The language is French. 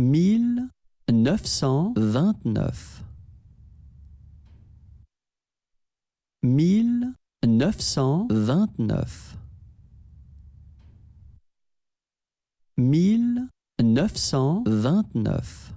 mille neuf cent vingt-neuf mille neuf cent vingt-neuf mille neuf cent vingt-neuf